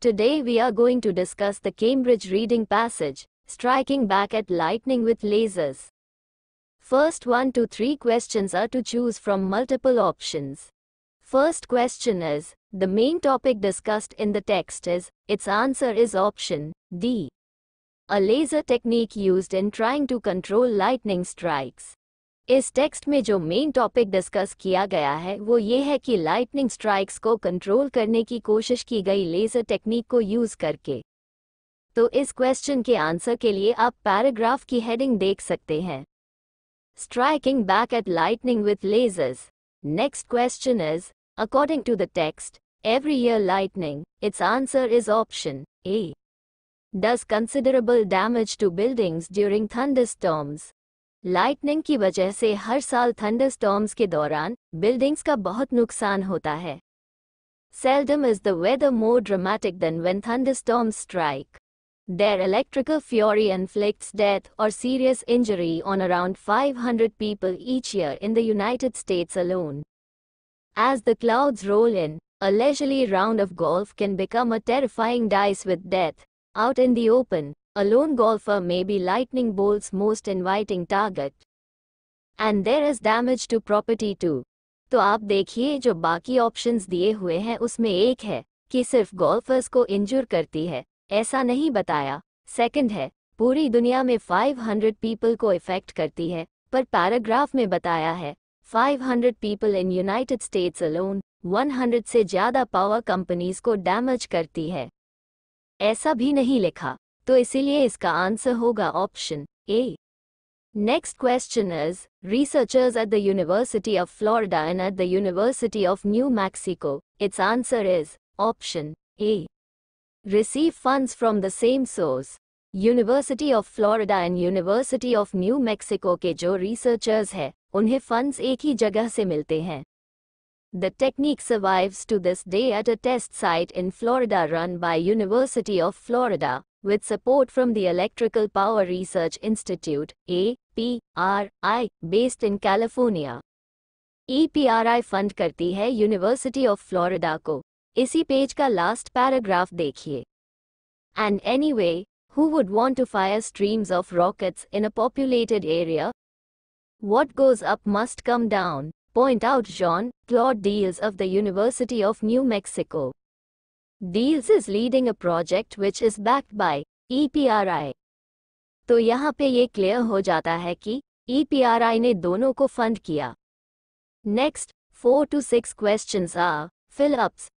Today we are going to discuss the Cambridge reading passage, striking back at lightning with lasers. First 1 to 3 questions are to choose from multiple options. First question is, the main topic discussed in the text is, its answer is option D. A laser technique used in trying to control lightning strikes. इस text में जो main topic discuss किया गया है वो ये है कि लाइटनिंग स्ट्राइक्स को कंट्रोल करने की कोशिश की गई लेजर टेक्निक को यूज करके तो इस क्वेश्चन के आंसर के लिए आप पैराग्राफ की हेडिंग देख सकते हैं striking back at lightning with lasers next question is according to the text every year lightning its answer is option A does considerable damage to buildings during thunderstorms. Lightning की वजह से हर साल thunderstorms के दौरान buildings का बहुत नुकसान होता है seldom is the weather more dramatic than when thunderstorm strike their electrical fury and flicks death और serious injury on around five hundred people each year in the United States alone as the clouds roll in a leisurely round of golf can become a terrifying dice with death out in the open A lone golfer may be lightning bolt's most inviting target. And there is damage to property too. तो आप देखिए जो बाकी options दिए हुए हैं उसमें एक है कि सिर्फ गोल्फर्स को इंजूर करती है ऐसा नहीं बताया सेकंड है पूरी दुनिया में 500 पीपल को इफेक्ट करती है पर पैराग्राफ में बताया है 500 people in United States alone 100 से ज़्यादा पावर कंपनीज को डैमेज करती है ऐसा भी नहीं लिखा तो इसीलिए इसका आंसर होगा option A next question is researchers at the University of Florida and at the University of New Mexico its answer is option A receive funds from the same source University of Florida and University of New Mexico के जो researchers हैं उन्हें funds एक ही जगह से मिलते हैं the technique survives to this day at a test site in Florida run by University of Florida with support from the Electrical Power Research Institute APRI, based in California. EPRI fund करती है University of Florida को इसी page का last paragraph देखिए And anyway, who would want to fire streams of rockets in a populated area? What goes up must come down, point out Jean Claude Diels of the University of New Mexico. Diels is leading a project which is backed by EPRI तो यहां पे ये clear हो जाता है कि ईपीआरआई e ने दोनों को फंड किया next four to six question are fill ups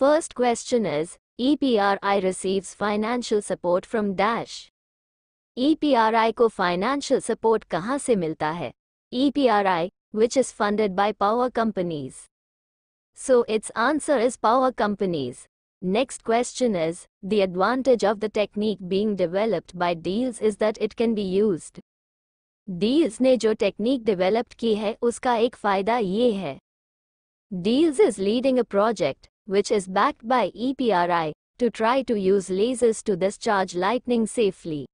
first question is EPRI receives financial support from dash EPRI को फाइनेंशियल सपोर्ट कहाँ से मिलता है EPRI which is funded by power companies so its answer is power companies Next question is, the advantage of the technique being developed by Deals is that it can be used. Deals ने technique developed hai, uska ek एक फायदा hai. Deals is leading a project, which is backed by EPRI, to try to use lasers to discharge lightning safely.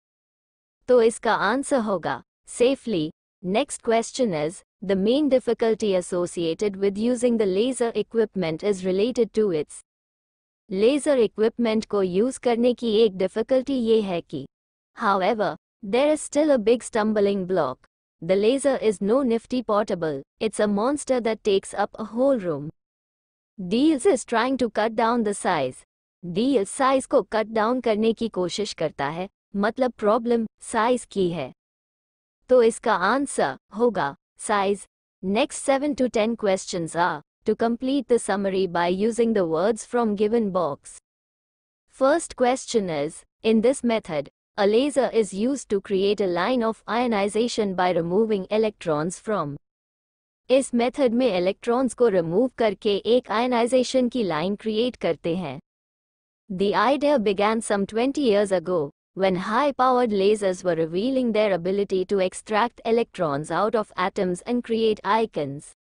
तो इसका answer होगा, safely. Next question is, the main difficulty associated with using the laser equipment is related to its laser equipment को use करने की एक difficulty ये है कि however there is still a big stumbling block the laser is no nifty portable it's a monster that takes up a whole room Diels is trying to cut down the size डील size को cut down करने की कोशिश करता है मतलब problem size की है तो इसका आंसर होगा size next seven to ten question are to complete the summary by using the words from given box. First question is, in this method, a laser is used to create a line of ionization by removing electrons from. इस method, में electrons को remove करके एक ionization की line create करते हैं The idea began some 20 years ago, when high-powered lasers were revealing their ability to extract electrons out of atoms and create icons.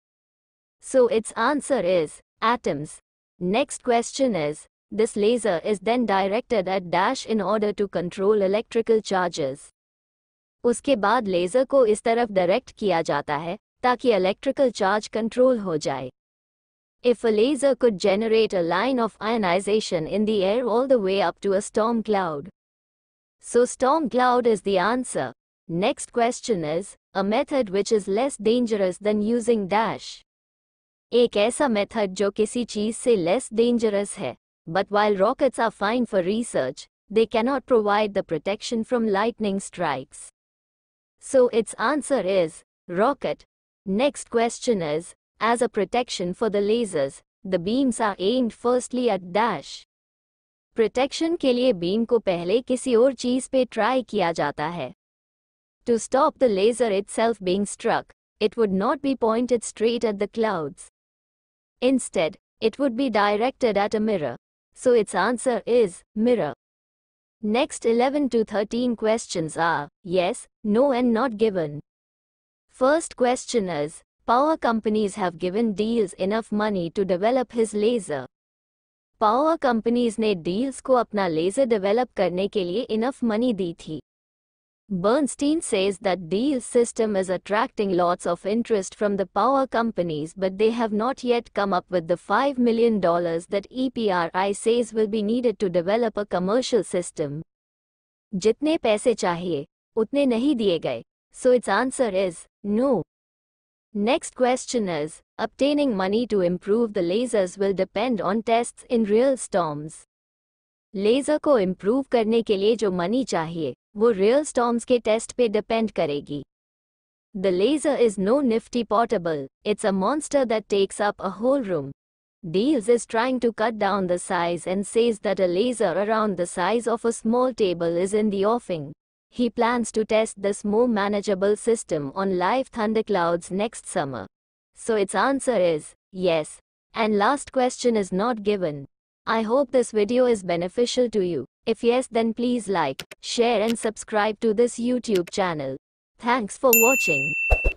So its answer is atoms. Next question is, this laser is then directed at dash in order to control electrical charges. उसके बाद laser को इस तरफ direct किया जाता है ताकि electrical charge control हो जाए If a laser could generate a line of ionization in the air all the way up to a storm cloud. So storm cloud is the answer. Next question is, a method which is less dangerous than using dash. एक ऐसा method जो किसी चीज से less dangerous है but while rockets are fine for research they cannot provide the protection from lightning strikes so its answer is rocket next question is as a protection for the lasers the beams are aimed firstly at dash protection के लिए beam को पहले किसी और चीज पे try किया जाता है to stop the laser itself being struck it would not be pointed straight at the clouds Instead, it would be directed at a mirror. So its answer is mirror. Next 11 to 13 questions are yes, no and not given. First question is, power companies have given deals enough money to develop his laser. Power companies ने deals ko apna laser develop करने के enough money money the Bernstein says that deal system is attracting lots of interest from the power companies but they have not yet come up with the $5 million that EPRI says will be needed to develop a commercial system. जितने पैसे चाहिए उतने नहीं दिए गए so its answer is no. Next question is, obtaining money to improve the lasers will depend on tests in real storms. Laser को improve करने के लिए जो money चाहिए वो रियल स्टॉर्म्स के टेस्ट पे डिपेंड करेगी the laser is no nifty portable it's a monster that takes up a whole room Deals is trying to cut down the size and says that a laser around the size of a small table is in the offing. He plans to test this more manageable system on live thunderclouds next summer. So its answer is yes. And last question is not given. I hope this video is beneficial to you. If yes then please like, share and subscribe to this YouTube channel. Thanks for watching.